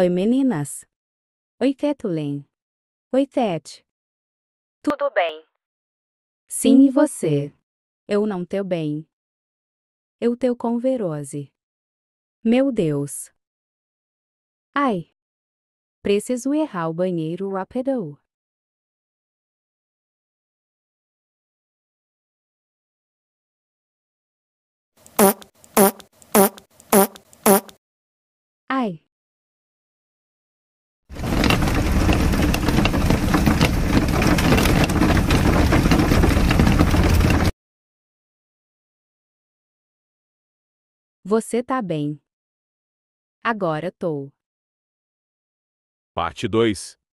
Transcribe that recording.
Oi meninas. Oi Tetulen. Oi Tete. Tudo bem? Sim e você? Eu não teu bem. Eu teu converose. Meu Deus. Ai. Preciso errar o banheiro rápido. Ai. Você tá bem. Agora tô. Parte 2